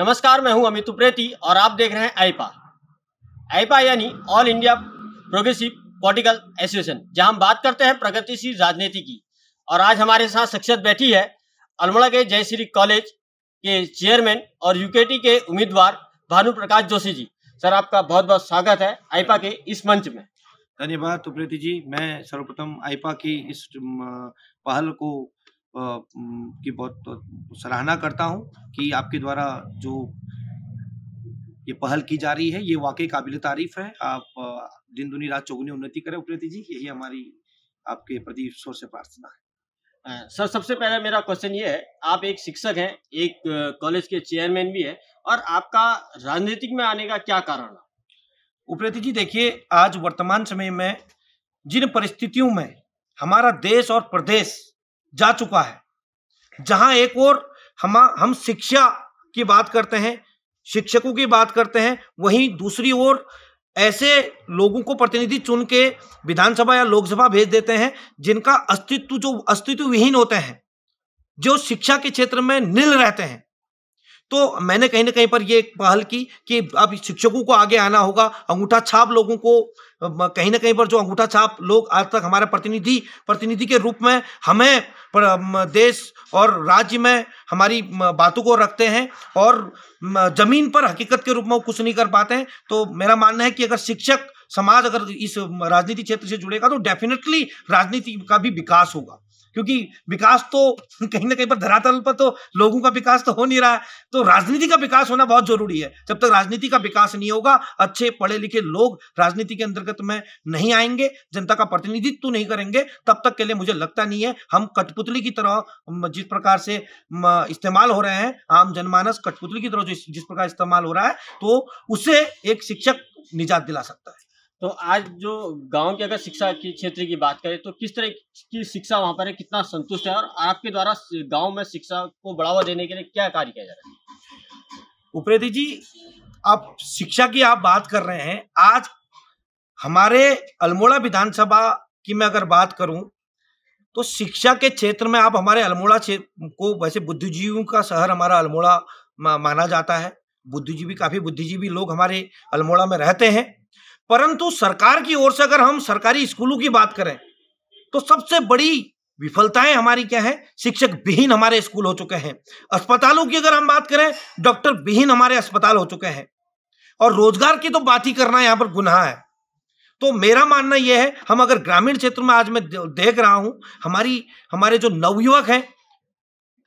नमस्कार मैं हूं अमित उप्रेती और आप देख रहे हैं आईपा आईपा यानी all India progressive political association जहां हम बात करते हैं प्रगतिशील राजनीति की और आज हमारे साथ शख्सियत बैठी है अल्मोड़ा के जयश्री कॉलेज के चेयरमैन और यूकेटी के उम्मीदवार भानु प्रकाश जोशी जी सर आपका बहुत बहुत स्वागत है आईपा के इस मंच में धन्यवाद तुप्रेती जी मैं सर्वप्रथम आईपा की इस पहल को की बहुत सराहना करता हूँ कि आपके द्वारा जो ये पहल की जा रही है ये वाकई काबिल तारीफ है आप दिन दुनी रात चौगुनी उन्नति करें उपनीति जी यही हमारी आपके प्रति ईश्वर से प्रार्थना है सर सबसे पहले मेरा क्वेश्चन ये है आप एक शिक्षक हैं एक कॉलेज के चेयरमैन भी हैं और आपका राजनीतिक में आने का क्या कारण है उप्रेती जी देखिए आज वर्तमान समय में जिन परिस्थितियों में हमारा देश और प्रदेश जा चुका है जहां एक और हम हम शिक्षा की बात करते हैं शिक्षकों की बात करते हैं वहीं दूसरी ओर ऐसे लोगों को प्रतिनिधि चुन के विधानसभा या लोकसभा भेज देते हैं जिनका अस्तित्व जो अस्तित्व विहीन होते हैं जो शिक्षा के क्षेत्र में नील रहते हैं तो मैंने कहीं ना कहीं पर ये पहल की कि अब शिक्षकों को आगे आना होगा अंगूठा छाप लोगों को कहीं ना कहीं पर जो अंगूठा छाप लोग आज तक हमारे प्रतिनिधि प्रतिनिधि के रूप में हमें देश और राज्य में हमारी बातों को रखते हैं और जमीन पर हकीकत के रूप में वो कुछ नहीं कर पाते हैं तो मेरा मानना है कि अगर शिक्षक समाज अगर इस राजनीति क्षेत्र से जुड़ेगा तो डेफिनेटली राजनीति का भी विकास होगा क्योंकि विकास तो कहीं ना कहीं पर धरातल पर तो लोगों का विकास तो हो नहीं रहा है तो राजनीति का विकास होना बहुत जरूरी है जब तक राजनीति का विकास नहीं होगा अच्छे पढ़े लिखे लोग राजनीति के अंतर्गत में नहीं आएंगे जनता का प्रतिनिधित्व नहीं करेंगे तब तक के लिए मुझे लगता नहीं है हम कठपुतली की तरह जिस प्रकार से इस्तेमाल हो रहे हैं आम जनमानस कठपुतली की तरह जिस प्रकार इस्तेमाल हो रहा है तो उसे एक शिक्षक निजात दिला सकता है तो आज जो गांव के अगर शिक्षा की क्षेत्र की बात करें तो किस तरह की शिक्षा वहां पर है कितना संतुष्ट है और आपके द्वारा गांव में शिक्षा को बढ़ावा देने के लिए क्या कार्य किया जा रहा है उप्रेती जी आप शिक्षा की आप बात कर रहे हैं आज हमारे अल्मोड़ा विधानसभा की मैं अगर बात करूं तो शिक्षा के क्षेत्र में आप हमारे अल्मोड़ा को वैसे बुद्धिजीवियों का शहर हमारा अल्मोड़ा माना जाता है बुद्धिजीवी काफी बुद्धिजीवी लोग हमारे अल्मोड़ा में रहते हैं परंतु सरकार की ओर से अगर हम सरकारी स्कूलों की बात करें तो सबसे बड़ी विफलताएं हमारी क्या है शिक्षक विहीन हमारे स्कूल हो चुके हैं अस्पतालों की अगर हम बात करें डॉक्टर विहीन हमारे अस्पताल हो चुके हैं और रोजगार की तो बात ही करना यहां पर गुनाह है तो मेरा मानना यह है हम अगर ग्रामीण क्षेत्र में आज मैं देख रहा हूं हमारी हमारे जो नवयुवक हैं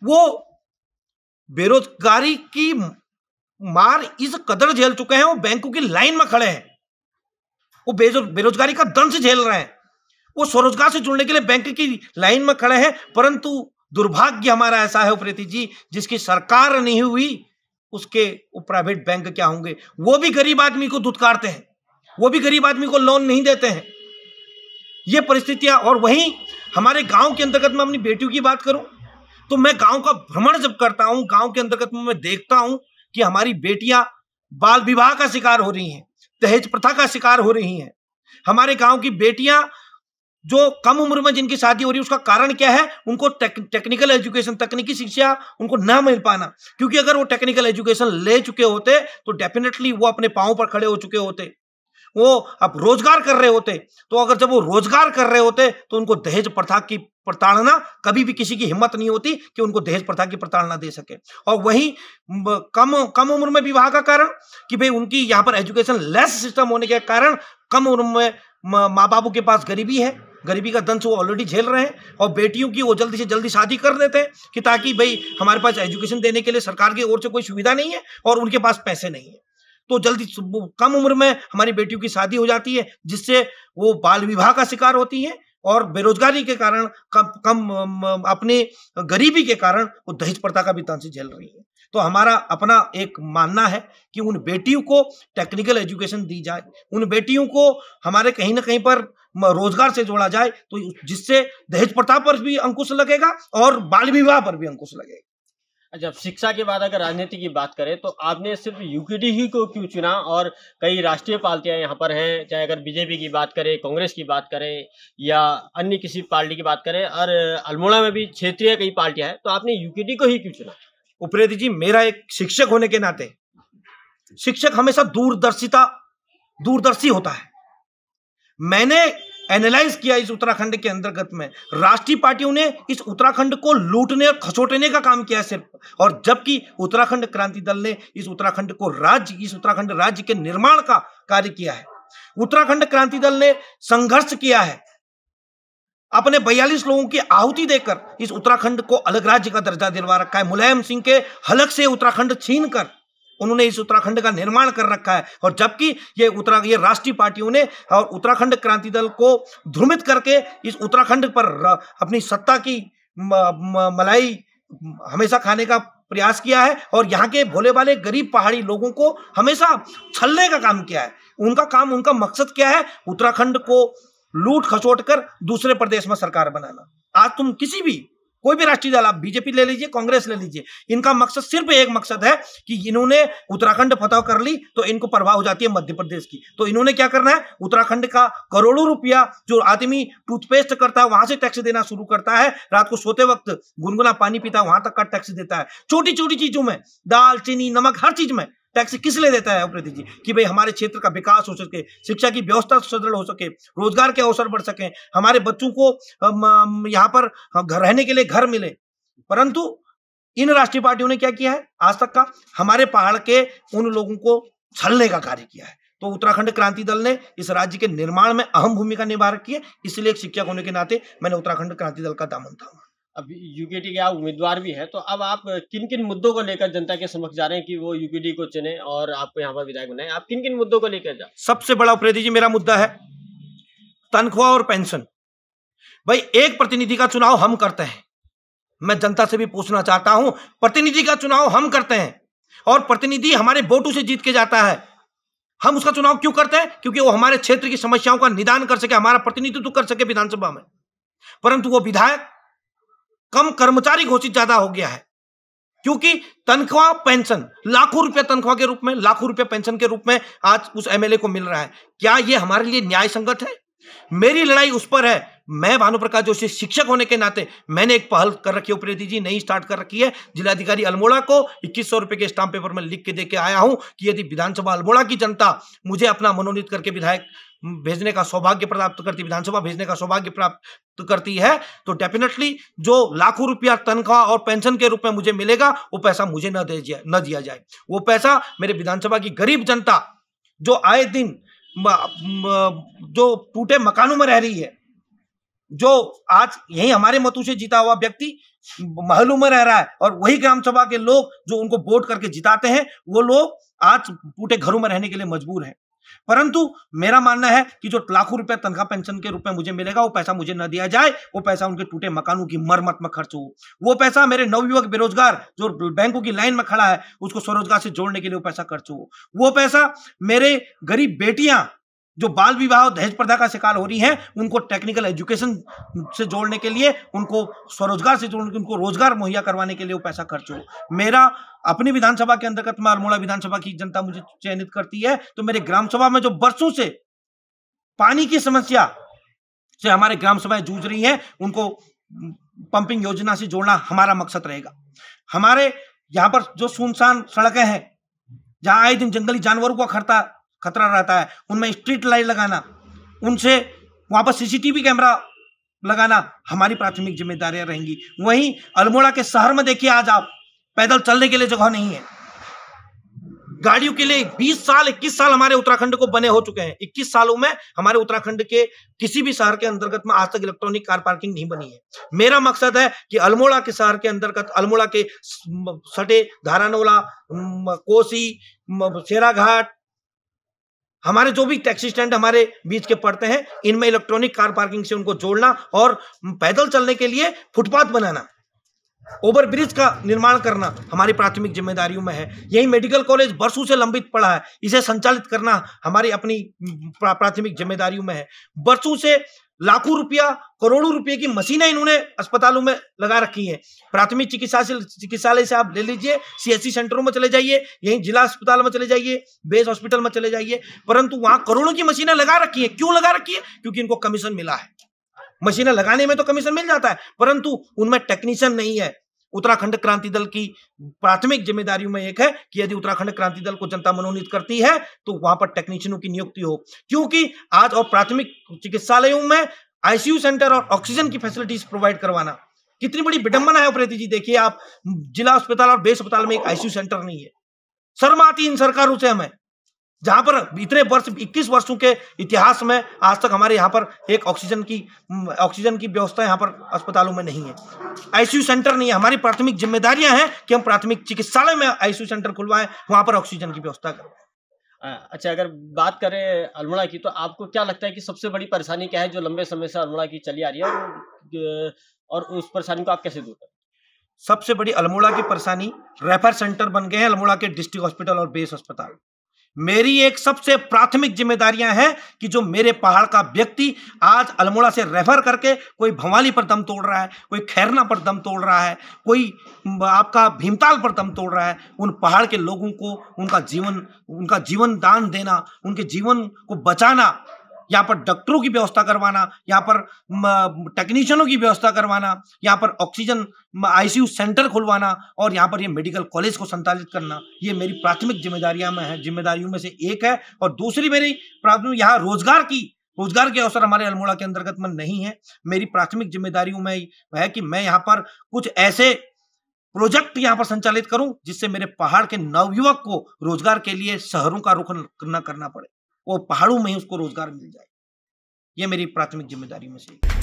वो बेरोजगारी की मार इस कदर झेल चुके हैं वो बैंकों की लाइन में खड़े हैं वो बेरोजगारी का दंश झेल रहे हैं वो स्वरोजगार से जुड़ने के लिए बैंक की लाइन में खड़े हैं परंतु दुर्भाग्य हमारा ऐसा है प्रीति जी जिसकी सरकार नहीं हुई उसके प्राइवेट बैंक क्या होंगे वो भी गरीब आदमी को दुदकारते हैं वो भी गरीब आदमी को लोन नहीं देते हैं ये परिस्थितियां और वहीं हमारे गांव के अंतर्गत मैं अपनी बेटियों की बात करूं तो मैं गांव का भ्रमण जब करता हूं गांव के अंतर्गत मैं देखता हूं कि हमारी बेटियां बाल विवाह का शिकार हो रही हैं दहेज प्रथा का शिकार हो रही हैं हमारे गांव की बेटियां जो कम उम्र में जिनकी शादी हो रही है उसका कारण क्या है उनको टेक, टेक्निकल एजुकेशन तकनीकी शिक्षा उनको ना मिल पाना क्योंकि अगर वो टेक्निकल एजुकेशन ले चुके होते तो डेफिनेटली वो अपने पाँव पर खड़े हो चुके होते वो अब रोजगार कर रहे होते तो अगर जब वो रोजगार कर रहे होते तो उनको दहेज प्रथा की प्रताड़ना कभी भी किसी की हिम्मत नहीं होती कि उनको दहेज प्रथा की प्रताड़ना दे सके और वही कम कम उम्र में विवाह का कारण कि भाई उनकी यहाँ पर एजुकेशन लेस सिस्टम होने के कारण कम उम्र में माँ बाबू के पास गरीबी है गरीबी का दंश वो ऑलरेडी झेल रहे हैं और बेटियों की वो जल्दी से जल्दी शादी कर देते हैं कि ताकि भाई हमारे पास एजुकेशन देने के लिए सरकार की ओर से कोई सुविधा नहीं है और उनके पास पैसे नहीं है तो जल्दी कम उम्र में हमारी बेटियों की शादी हो जाती है जिससे वो बाल विवाह का शिकार होती है और बेरोजगारी के कारण कम कम अपने गरीबी के कारण वो दहेज प्रथा का भी से झेल रही है तो हमारा अपना एक मानना है कि उन बेटियों को टेक्निकल एजुकेशन दी जाए उन बेटियों को हमारे कहीं ना कहीं पर रोजगार से जोड़ा जाए तो जिससे दहेज प्रथा पर भी अंकुश लगेगा और बाल विवाह पर भी अंकुश लगेगा जब अच्छा, शिक्षा के बाद अगर राजनीति की बात करें तो आपने सिर्फ यूकेडी ही को क्यों चुना और कई राष्ट्रीय पार्टियां यहाँ पर हैं चाहे अगर बीजेपी की बात करें कांग्रेस की बात करें या अन्य किसी पार्टी की बात करें और अल्मोड़ा में भी क्षेत्रीय कई पार्टियां हैं तो आपने यूकेडी को ही क्यों चुना उप्रेती जी मेरा एक शिक्षक होने के नाते शिक्षक हमेशा दूरदर्शिता दूरदर्शी होता है मैंने एनालाइज किया इस उत्तराखंड के अंतर्गत में राष्ट्रीय पार्टियों ने इस उत्तराखंड को लूटने और खसोटने का काम किया सिर्फ और जबकि उत्तराखंड क्रांति दल ने इस उत्तराखंड को राज्य इस उत्तराखंड राज्य के निर्माण का कार्य किया है उत्तराखंड क्रांति दल ने संघर्ष किया है अपने बयालीस लोगों की आहुति देकर इस उत्तराखंड को अलग राज्य का दर्जा दिलवा रखा है मुलायम सिंह के हलक से उत्तराखंड छीन कर उन्होंने इस उत्तराखंड का निर्माण कर रखा है और जबकि ये उत्तरा ये राष्ट्रीय पार्टियों ने और उत्तराखंड क्रांति दल को ध्रुमित करके इस उत्तराखंड पर अपनी सत्ता की मलाई हमेशा खाने का प्रयास किया है और यहाँ के भोले वाले गरीब पहाड़ी लोगों को हमेशा छलने का काम किया है उनका काम उनका मकसद क्या है उत्तराखंड को लूट खसोट कर दूसरे प्रदेश में सरकार बनाना आज तुम किसी भी कोई भी राष्ट्रीय दल आप बीजेपी ले लीजिए कांग्रेस ले लीजिए इनका मकसद सिर्फ एक मकसद है कि इन्होंने उत्तराखंड फतह कर ली तो इनको परवाह हो जाती है मध्य प्रदेश की तो इन्होंने क्या करना है उत्तराखंड का करोड़ों रुपया जो आदमी टूथपेस्ट करता है वहां से टैक्स देना शुरू करता है रात को सोते वक्त गुनगुना पानी पीता है वहां तक का टैक्स देता है छोटी छोटी चीजों में दाल चीनी नमक हर चीज में टैक्स किस लिए देता है प्रतिनिधि जी कि भाई हमारे क्षेत्र का विकास हो सके शिक्षा की व्यवस्था सुदृढ़ हो सके रोजगार के अवसर बढ़ सके हमारे बच्चों को यहाँ पर घर रहने के लिए घर मिले परंतु इन राष्ट्रीय पार्टियों ने क्या किया है आज तक का हमारे पहाड़ के उन लोगों को छलने का कार्य किया है तो उत्तराखंड क्रांति दल ने इस राज्य के निर्माण में अहम भूमिका निभा रखी है इसलिए एक शिक्षक होने के नाते मैंने उत्तराखंड क्रांति दल का दामन था अब यूपीडी के आप उम्मीदवार भी हैं तो अब आप किन किन मुद्दों को लेकर जनता के समक्ष जा रहे हैं कि वो यूपीडी को चुने और आपको यहाँ पर विधायक बनाए आप किन किन मुद्दों को लेकर जा सबसे बड़ा उप्रेती जी मेरा मुद्दा है तनख्वाह और पेंशन भाई एक प्रतिनिधि का चुनाव हम करते हैं मैं जनता से भी पूछना चाहता हूं प्रतिनिधि का चुनाव हम करते हैं और प्रतिनिधि हमारे वोटों से जीत के जाता है हम उसका चुनाव क्यों करते हैं क्योंकि वो हमारे क्षेत्र की समस्याओं का निदान कर सके हमारा प्रतिनिधित्व कर सके विधानसभा में परंतु वो विधायक कम कर्मचारी घोषित ज्यादा हो गया है क्योंकि तनख्वाह पेंशन लाखों रुपया तनख्वाह के रूप में लाखों रुपया पेंशन के रूप में आज उस एमएलए को मिल रहा है क्या यह हमारे लिए न्याय संगत है मेरी लड़ाई उस पर है मैं भानु प्रकाश जोशी शिक्षक होने के नाते मैंने एक पहल कर रखी है उपरेती जी नई स्टार्ट कर रखी है जिलाधिकारी अल्मोड़ा को इक्कीस सौ रुपए के स्टाम्प पेपर में लिख के देके आया हूं कि यदि विधानसभा अल्मोड़ा की जनता मुझे अपना मनोनीत करके विधायक भेजने का सौभाग्य प्राप्त करती है विधानसभा भेजने का सौभाग्य प्राप्त करती है तो डेफिनेटली जो लाखों रुपया तनख्वाह और पेंशन के रूप में मुझे मिलेगा वो पैसा मुझे न दे न दिया जाए वो पैसा मेरे विधानसभा की गरीब जनता जो आए दिन जो टूटे मकानों में रह रही है जो आज यही हमारे मतों से जीता हुआ व्यक्ति महलों में रह रहा है और वही ग्राम सभा के लोग जो उनको वोट करके जिताते हैं वो लोग आज टूटे घरों में रहने के लिए मजबूर हैं परंतु मेरा मानना है कि जो लाखों रुपए तनख्वाह पेंशन के रूप में मुझे मिलेगा वो पैसा मुझे न दिया जाए वो पैसा उनके टूटे मकानों की मरम्मत में खर्च हो वो पैसा मेरे नवयुवक बेरोजगार जो बैंकों की लाइन में खड़ा है उसको स्वरोजगार से जोड़ने के लिए वो पैसा खर्च हो वो पैसा मेरे गरीब बेटियां जो बाल विवाह और दहेज प्रथा का शिकार हो रही है उनको टेक्निकल एजुकेशन से जोड़ने के लिए उनको स्वरोजगार से जोड़ने के उनको रोजगार मुहैया करवाने के लिए वो पैसा खर्च हो मेरा अपनी विधानसभा के अंतर्गत मैं अल्मोड़ा विधानसभा की जनता मुझे चयनित करती है तो मेरे ग्राम सभा में जो बरसों से पानी की समस्या से हमारे ग्राम सभाएं जूझ रही हैं उनको पंपिंग योजना से जोड़ना हमारा मकसद रहेगा हमारे यहाँ पर जो सुनसान सड़कें हैं जहाँ आए दिन जंगली जानवरों का खड़ता खतरा रहता है उनमें स्ट्रीट लाइट लगाना उनसे वहाँ पर सीसीटीवी कैमरा लगाना हमारी प्राथमिक जिम्मेदारियां रहेंगी वहीं अल्मोड़ा के शहर में देखिए आज आप पैदल चलने के लिए जगह नहीं है गाड़ियों के लिए 20 साल 21 साल हमारे उत्तराखंड को बने हो चुके हैं 21 सालों में हमारे उत्तराखंड के किसी भी शहर के अंतर्गत में आज तक इलेक्ट्रॉनिक कार पार्किंग नहीं बनी है मेरा मकसद है कि अल्मोड़ा के शहर के अंतर्गत अल्मोड़ा के सटे धारानोला कोसी शेराघाट हमारे जो भी टैक्सी स्टैंड हमारे बीच के पड़ते हैं इनमें इलेक्ट्रॉनिक कार पार्किंग से उनको जोड़ना और पैदल चलने के लिए फुटपाथ बनाना ओवर ब्रिज का निर्माण करना हमारी प्राथमिक जिम्मेदारियों में है यही मेडिकल कॉलेज बरसों से लंबित पड़ा है इसे संचालित करना हमारी अपनी प्राथमिक जिम्मेदारियों में है बरसों से लाखों रुपया करोड़ों रुपए की मशीनें इन्होंने अस्पतालों में लगा रखी हैं प्राथमिक चिकित्सा चिकित्सालय से आप ले लीजिए सीएससी सेंटरों में चले जाइए यहीं जिला अस्पताल में चले जाइए बेस हॉस्पिटल में चले जाइए परंतु वहां करोड़ों की मशीनें लगा रखी हैं क्यों लगा रखी है क्योंकि इनको कमीशन मिला है मशीनें लगाने में तो कमीशन मिल जाता है परंतु उनमें टेक्नीशियन नहीं है उत्तराखंड क्रांति दल की प्राथमिक जिम्मेदारियों में एक है कि यदि उत्तराखंड क्रांति दल को जनता मनोनीत करती है तो वहां पर टेक्नीशियनों की नियुक्ति हो क्योंकि आज और प्राथमिक चिकित्सालयों में आईसीयू सेंटर और ऑक्सीजन की फैसिलिटीज प्रोवाइड करवाना कितनी बड़ी विडंबना है प्रीति जी देखिए आप जिला अस्पताल और बेस अस्पताल में एक आईसीयू सेंटर नहीं है शर्मा आती इन सरकारों से हमें जहां पर इतने वर्ष 21 वर्षों के इतिहास में आज तक हमारे यहाँ पर एक ऑक्सीजन की ऑक्सीजन की व्यवस्था यहाँ पर अस्पतालों में नहीं है आईसीयू सेंटर नहीं है हमारी प्राथमिक जिम्मेदारियां हैं कि हम प्राथमिक चिकित्सालय में आईसीयू सेंटर खुलवाएं वहां पर ऑक्सीजन की व्यवस्था करें अच्छा अगर बात करें अल्मोड़ा की तो आपको क्या लगता है कि सबसे बड़ी परेशानी क्या है जो लंबे समय से अल्मोड़ा की चली आ रही है और उस परेशानी को आप कैसे दूर करें सबसे बड़ी अल्मोड़ा की परेशानी रेफर सेंटर बन गए हैं अल्मोड़ा के डिस्ट्रिक्ट हॉस्पिटल और बेस अस्पताल मेरी एक सबसे प्राथमिक जिम्मेदारियां हैं कि जो मेरे पहाड़ का व्यक्ति आज अल्मोड़ा से रेफर करके कोई भवाली पर दम तोड़ रहा है कोई खैरना पर दम तोड़ रहा है कोई आपका भीमताल पर दम तोड़ रहा है उन पहाड़ के लोगों को उनका जीवन उनका जीवन दान देना उनके जीवन को बचाना यहाँ पर डॉक्टरों की व्यवस्था करवाना यहाँ पर टेक्नीशियनों की व्यवस्था करवाना यहाँ पर ऑक्सीजन आईसीयू सेंटर खुलवाना और यहाँ पर ये मेडिकल कॉलेज को संचालित करना ये मेरी प्राथमिक जिम्मेदारियां में है जिम्मेदारियों में से एक है और दूसरी मेरी प्राथमिक यहाँ रोजगार की रोजगार के अवसर हमारे अल्मोड़ा के अंतर्गत में नहीं है मेरी प्राथमिक जिम्मेदारियों में है कि मैं यहाँ पर कुछ ऐसे प्रोजेक्ट यहाँ पर संचालित करूं जिससे मेरे पहाड़ के नवयुवक को रोजगार के लिए शहरों का रुख न करना पड़े वो पहाड़ों में ही उसको रोजगार मिल जाए ये मेरी प्राथमिक जिम्मेदारी में से है